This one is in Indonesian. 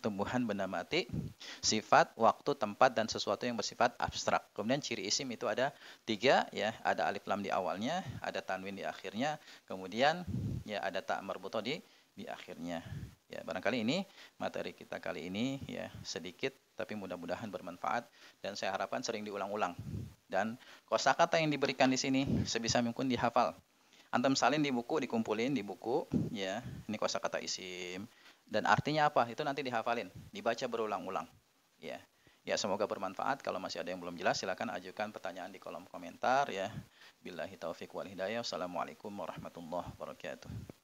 tumbuhan benda mati, sifat, waktu, tempat, dan sesuatu yang bersifat abstrak. Kemudian ciri isim itu ada tiga, ya, ada alif lam di awalnya, ada tanwin di akhirnya, kemudian ya ada tak merbuto di di akhirnya. Ya, barangkali ini materi kita kali ini ya sedikit tapi mudah-mudahan bermanfaat dan saya harapkan sering diulang-ulang. Dan kosakata yang diberikan di sini sebisa mungkin dihafal. Antum salin di buku, dikumpulin di buku, ya. Ini kosakata isim, dan artinya apa? Itu nanti dihafalin, dibaca berulang-ulang. Ya. Ya, semoga bermanfaat. Kalau masih ada yang belum jelas, silakan ajukan pertanyaan di kolom komentar ya. Billahi taufik wal hidayah. Wassalamualaikum warahmatullahi wabarakatuh.